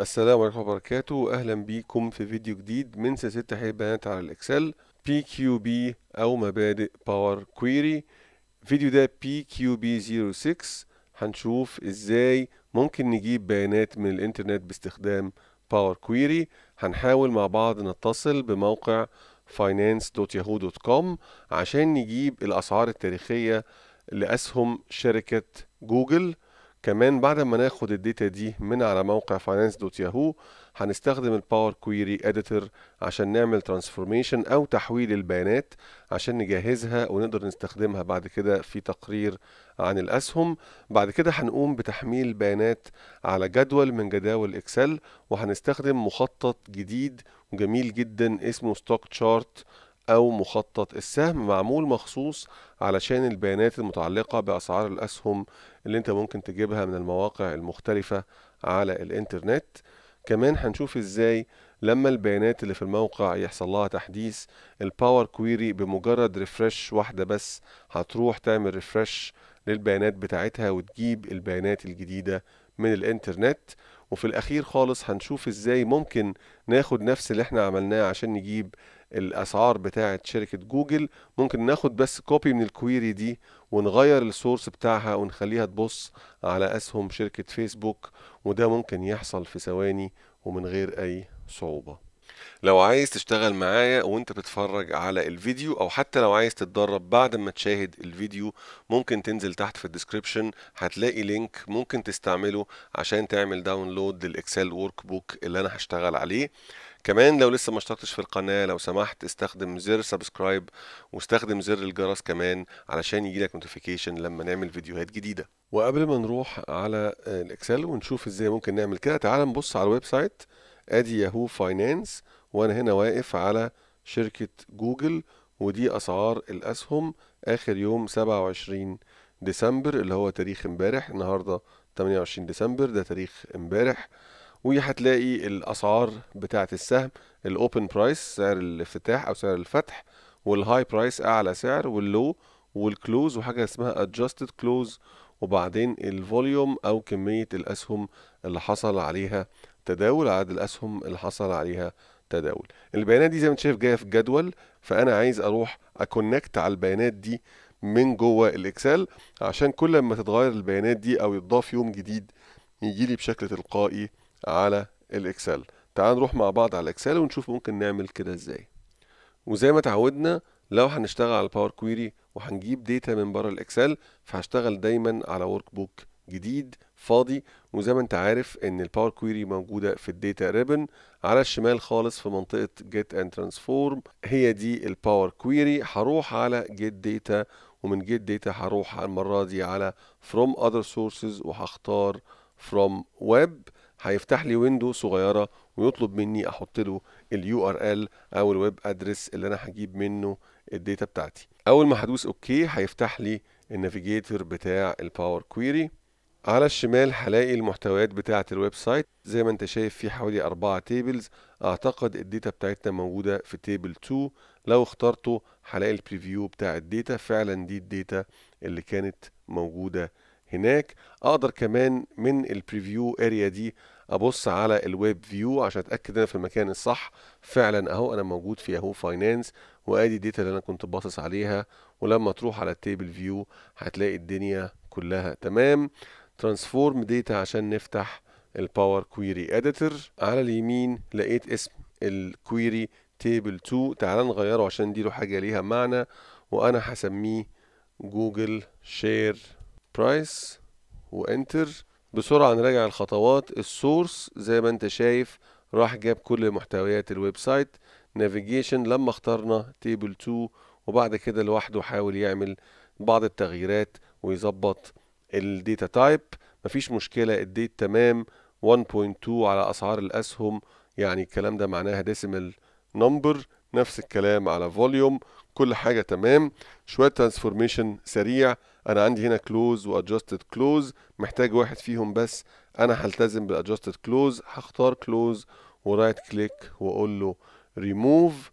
السلام عليكم ورحمة وبركاته أهلا بيكم في فيديو جديد من سلسلة تحليل بيانات على الإكسل PQB أو مبادئ باور كويري فيديو ده PQB06 هنشوف إزاي ممكن نجيب بيانات من الإنترنت باستخدام باور كويري هنحاول مع بعض نتصل بموقع finance.yahoo.com عشان نجيب الأسعار التاريخية لأسهم شركة جوجل كمان بعد ما ناخد الداتا دي من على موقع فاينانس دوت ياهو هنستخدم الباور كويري اديتور عشان نعمل ترانسفورميشن او تحويل البيانات عشان نجهزها ونقدر نستخدمها بعد كده في تقرير عن الاسهم بعد كده هنقوم بتحميل بيانات على جدول من جداول اكسل وهنستخدم مخطط جديد وجميل جدا اسمه ستوك تشارت أو مخطط السهم معمول مخصوص علشان البيانات المتعلقة بأسعار الأسهم اللي أنت ممكن تجيبها من المواقع المختلفة على الإنترنت كمان هنشوف إزاي لما البيانات اللي في الموقع يحصل لها تحديث الباور كويري بمجرد ريفرش واحدة بس هتروح تعمل ريفرش للبيانات بتاعتها وتجيب البيانات الجديدة من الانترنت وفي الاخير خالص هنشوف ازاي ممكن ناخد نفس اللي احنا عملناه عشان نجيب الاسعار بتاعه شركه جوجل ممكن ناخد بس كوبي من الكويري دي ونغير السورس بتاعها ونخليها تبص على اسهم شركه فيسبوك وده ممكن يحصل في ثواني ومن غير اي صعوبه لو عايز تشتغل معايا وانت بتتفرج على الفيديو او حتى لو عايز تتدرب بعد ما تشاهد الفيديو ممكن تنزل تحت في الديسكريبشن هتلاقي لينك ممكن تستعمله عشان تعمل داونلود للاكسل ورك بوك اللي انا هشتغل عليه كمان لو لسه ما اشتركتش في القناة لو سمحت استخدم زر سبسكرايب واستخدم زر الجرس كمان علشان يجيلك نوتيفيكيشن لما نعمل فيديوهات جديدة وقبل ما نروح على الاكسل ونشوف ازاي ممكن نعمل كده تعال نبص على الويب سايت ادي ياهو فاينانس وانا هنا واقف على شركة جوجل ودي اسعار الاسهم اخر يوم 27 ديسمبر اللي هو تاريخ امبارح النهارده 28 ديسمبر ده تاريخ امبارح وهتلاقي الاسعار بتاعه السهم الاوبن برايس سعر الافتتاح او سعر الفتح والهاي برايس اعلى سعر واللو والكلوز وحاجه اسمها ادجستد كلوز وبعدين الفوليوم او كميه الاسهم اللي حصل عليها تداول عدد الأسهم اللي حصل عليها تداول البيانات دي زي ما انت شايف جايه في الجدول فانا عايز اروح اكونكت على البيانات دي من جوه الاكسل عشان كل ما تتغير البيانات دي او يتضاف يوم جديد يجي لي بشكل تلقائي على الاكسل تعال نروح مع بعض على الاكسل ونشوف ممكن نعمل كده ازاي وزي ما تعودنا لو هنشتغل على الباور كويري وهنجيب ديتا من بره الاكسل فهشتغل دايما على ورك بوك جديد فاضي وزي ما انت عارف ان الباور كويري موجوده في الداتا ريبن على الشمال خالص في منطقه جيت اند ترانسفورم هي دي الباور كويري هروح على جيت داتا ومن جيت داتا هروح المره دي على فروم اذر سورسز وهختار فروم ويب هيفتح لي ويندو صغيره ويطلب مني احط له اليو ار ال او الويب ادرس اللي انا هجيب منه الداتا بتاعتي اول ما هدوس اوكي هيفتح لي النافيجيتور بتاع الباور كويري على الشمال هلاقي المحتويات بتاعة الويب سايت زي ما انت شايف في حوالي أربعة تيبلز أعتقد الداتا بتاعتنا موجودة في تيبل 2 لو اخترته هلاقي البريفيو بتاع الداتا فعلا دي الداتا اللي كانت موجودة هناك أقدر كمان من البريفيو اريا دي ابص على الويب فيو عشان اتاكد انا في المكان الصح فعلا اهو انا موجود في اهو فاينانس وادي الداتا اللي انا كنت باصص عليها ولما تروح على التيبل فيو هتلاقي الدنيا كلها تمام ترانسفورم داتا عشان نفتح الباور كويري اديتور على اليمين لقيت اسم الكويري تيبل 2 تعال نغيره عشان نديله حاجه ليها معنى وانا هسميه جوجل شير برايس وانتر بسرعه نراجع الخطوات السورس زي ما انت شايف راح جاب كل محتويات الويب سايت نافيجيشن لما اخترنا تيبل 2 وبعد كده لوحده حاول يعمل بعض التغييرات ويظبط الديتا تايب مفيش مشكلة الديت تمام 1.2 على أسعار الأسهم يعني الكلام ده معناها ديسيمال نمبر نفس الكلام على فوليوم كل حاجة تمام شوية ترانسفورميشن سريع أنا عندي هنا كلوز وأدجستد كلوز محتاج واحد فيهم بس أنا هلتزم بالأدجستد كلوز هختار كلوز ورايت كليك وأقول له ريموف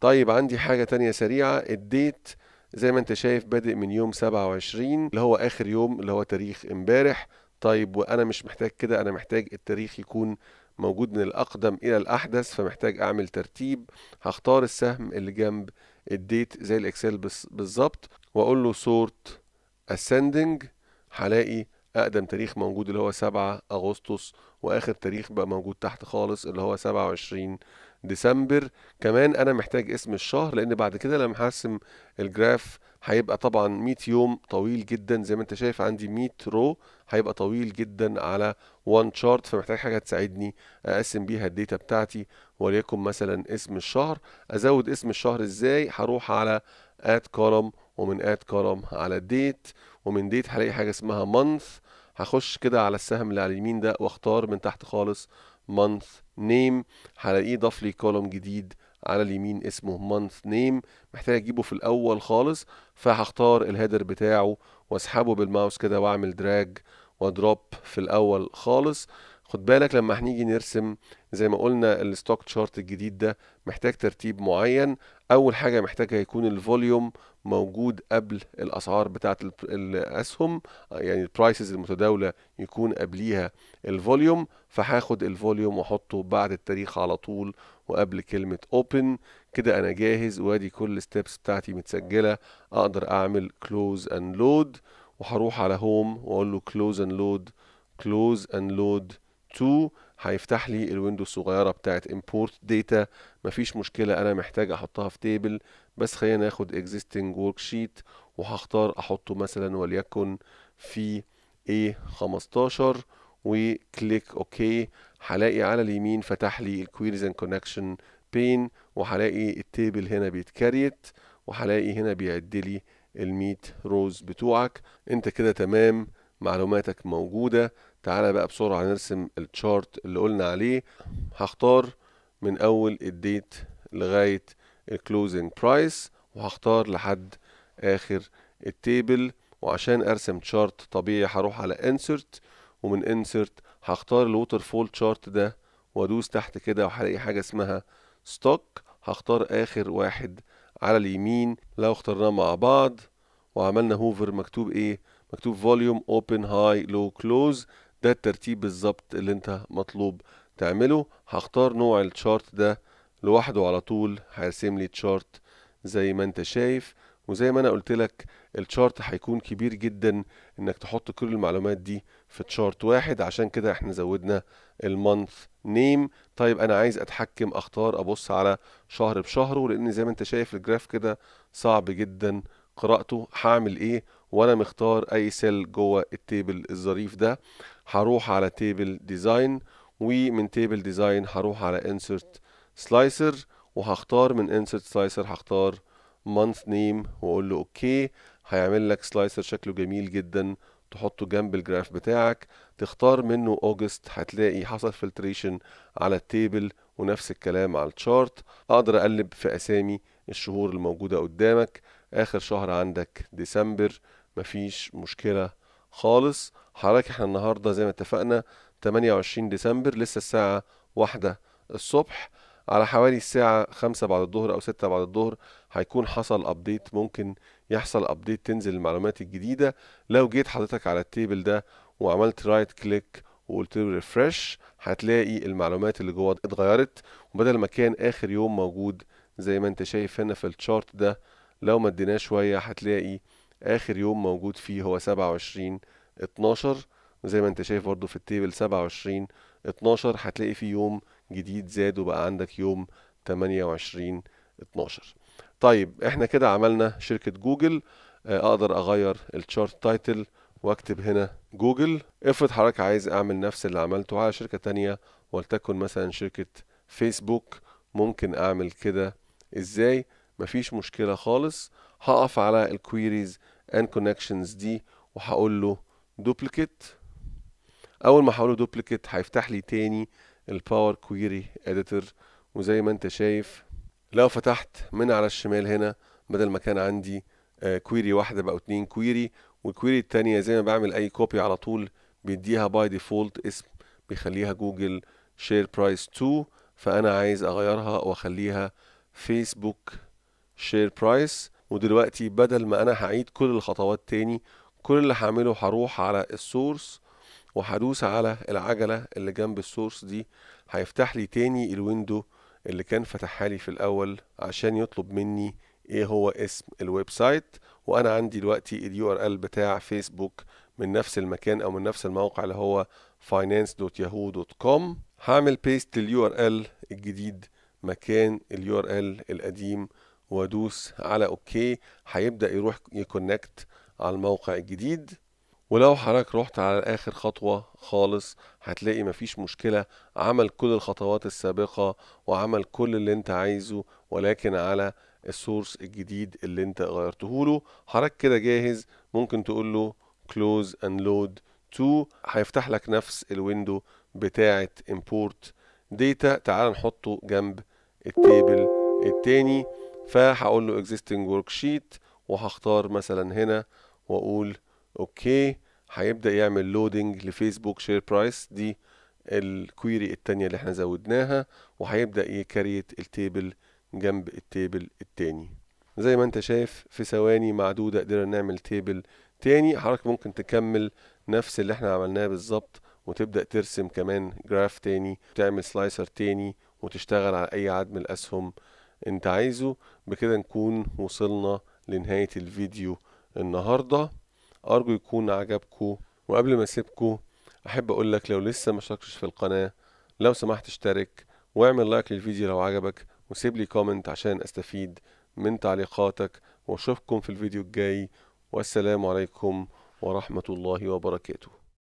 طيب عندي حاجة تانية سريعة الديت زي ما انت شايف بادئ من يوم 27 اللي هو اخر يوم اللي هو تاريخ امبارح طيب وانا مش محتاج كده انا محتاج التاريخ يكون موجود من الاقدم الى الاحدث فمحتاج اعمل ترتيب هختار السهم اللي جنب الديت زي الاكسل بالظبط واقول له سورت اسندنج هلاقي اقدم تاريخ موجود اللي هو 7 اغسطس واخر تاريخ بقى موجود تحت خالص اللي هو 27 ديسمبر كمان انا محتاج اسم الشهر لان بعد كده لما هرسم الجراف هيبقى طبعا 100 يوم طويل جدا زي ما انت شايف عندي 100 رو هيبقى طويل جدا على وان شارت فمحتاج حاجه تساعدني اقسم بيها الداتا بتاعتي وليكن مثلا اسم الشهر ازود اسم الشهر ازاي هروح على اد كولوم ومن اد كولوم على ديت ومن ديت هلاقي حاجه اسمها مانث هخش كده على السهم اللي على اليمين ده واختار من تحت خالص مانث نيم هلاقيه ضاف لي كولوم جديد على اليمين اسمه مانث نيم محتاج اجيبه في الاول خالص فهختار الهيدر بتاعه واسحبه بالماوس كده واعمل دراج ودروب في الاول خالص خد بالك لما هنيجي نرسم زي ما قلنا الستوك تشارت الجديد ده محتاج ترتيب معين اول حاجه محتاجه يكون الفوليوم موجود قبل الاسعار بتاعه الاسهم يعني البرايسز المتداوله يكون قبليها الفوليوم فهاخد الفوليوم واحطه بعد التاريخ على طول وقبل كلمه اوبن كده انا جاهز وادي كل الستبس بتاعتي متسجله اقدر اعمل كلوز اند لود وهروح على هوم واقول له كلوز اند لود كلوز اند لود 2 هيفتح لي الويندو الصغيره بتاعت امبورت ديتا مفيش مشكله انا محتاج احطها في تيبل بس خلينا ناخد ورك شيت وهختار احطه مثلا وليكن في A15 وكليك اوكي هلاقي على اليمين فتح لي الكويريز اند كونكشن بين وهلاقي التيبل هنا بيتكريت وهلاقي هنا بيعد لي الميت 100 روز بتوعك انت كده تمام معلوماتك موجودة تعالى بقى بسرعة نرسم التشارت اللي قلنا عليه هختار من أول الديت لغاية الكلوزنج برايس وهختار لحد آخر التيبل وعشان أرسم تشارت طبيعي هروح على انسرت ومن انسرت هختار الووتر فول تشارت ده وادوس تحت كده وهلاقي حاجة اسمها ستوك هختار آخر واحد على اليمين لو اخترناه مع بعض وعملنا هوفر مكتوب ايه مكتوب فوليوم اوبن هاي لو كلوز ده الترتيب بالظبط اللي انت مطلوب تعمله هختار نوع الشارت ده لوحده على طول هيرسم لي تشارت زي ما انت شايف وزي ما انا قلت لك التشارت هيكون كبير جدا انك تحط كل المعلومات دي في تشارت واحد عشان كده احنا زودنا المانث نيم طيب انا عايز اتحكم اختار ابص على شهر بشهره لان زي ما انت شايف الجراف كده صعب جدا قراءته هعمل ايه وانا مختار اي سيل جوه التيبل الظريف ده هروح على تيبل ديزاين ومن تيبل ديزاين هروح على انسرت سلايسر وهختار من انسرت سلايسر هختار مانث نيم واقول له اوكي هيعمل لك سلايسر شكله جميل جدا تحطه جنب الجراف بتاعك تختار منه اوجست هتلاقي حصل فلتريشن على التيبل ونفس الكلام على الشارت اقدر اقلب في اسامي الشهور الموجودة قدامك اخر شهر عندك ديسمبر مفيش مشكله خالص حضرتك احنا النهارده زي ما اتفقنا 28 ديسمبر لسه الساعه واحدة الصبح على حوالي الساعة خمسة بعد الظهر أو ستة بعد الظهر هيكون حصل أبديت ممكن يحصل أبديت تنزل المعلومات الجديدة لو جيت حضرتك على التيبل ده وعملت رايت كليك وقلت له ريفرش هتلاقي المعلومات اللي جوه اتغيرت وبدل ما كان آخر يوم موجود زي ما أنت شايف هنا في الشارت ده لو مديناه شوية هتلاقي آخر يوم موجود فيه هو سبعة وعشرين اتناشر زي ما انت شايف برضو في التيبل سبعة وعشرين اتناشر هتلاقي فيه يوم جديد زاد وبقى عندك يوم تمانية وعشرين اتناشر طيب احنا كده عملنا شركة جوجل آه، اقدر اغير الشارت تايتل واكتب هنا جوجل افرض حضرتك عايز اعمل نفس اللي عملته على شركة تانية ولتكن مثلا شركة فيسبوك ممكن اعمل كده ازاي مفيش مشكله خالص هقف على الكويريز and connections دي وهقول له duplicate اول ما هقول له duplicate هيفتح لي تاني الباور كويري اديتور وزي ما انت شايف لو فتحت من على الشمال هنا بدل ما كان عندي كويري آه، واحده بقوا اتنين كويري والكويري التانية زي ما بعمل اي كوبي على طول بيديها باي ديفولت اسم بيخليها جوجل شير برايس 2 فانا عايز اغيرها واخليها فيسبوك شير برايس ودلوقتي بدل ما انا هعيد كل الخطوات تاني كل اللي هعمله هروح على السورس وهدوس على العجلة اللي جنب السورس دي هيفتح لي تاني الويندو اللي كان فتحها لي في الاول عشان يطلب مني ايه هو اسم الويب سايت وانا عندي دلوقتي اليو ار ال بتاع فيسبوك من نفس المكان او من نفس الموقع اللي هو finance.yahoo.com هعمل بيست اليو ار ال الجديد مكان اليو ار ال القديم وادوس على اوكي هيبدا يروح يكونكت على الموقع الجديد ولو حضرتك رحت على اخر خطوه خالص هتلاقي مفيش مشكله عمل كل الخطوات السابقه وعمل كل اللي انت عايزه ولكن على السورس الجديد اللي انت غيرته له حضرتك كده جاهز ممكن تقول له كلوز اند لود تو هيفتح لك نفس الويندو بتاعه امبورت داتا تعال نحطه جنب التيبل التاني فهقول له existing worksheet وهختار مثلا هنا واقول اوكي هيبدا يعمل لودنج لفيسبوك شير برايس دي الكويري التانية اللي احنا زودناها وهيبدا يكريت التيبل جنب التيبل التاني زي ما انت شايف في ثواني معدودة قدرنا نعمل تيبل تاني حضرتك ممكن تكمل نفس اللي احنا عملناه بالظبط وتبدأ ترسم كمان جراف تاني وتعمل سلايسر تاني وتشتغل على أي عدد من الأسهم انت عايزه بكده نكون وصلنا لنهاية الفيديو النهاردة أرجو يكون عجبكم وقبل ما أسيبكم أحب أقولك لو لسه ما اشتركتش في القناة لو سمحت اشترك واعمل لايك للفيديو لو عجبك وسيب لي كومنت عشان أستفيد من تعليقاتك وأشوفكم في الفيديو الجاي والسلام عليكم ورحمة الله وبركاته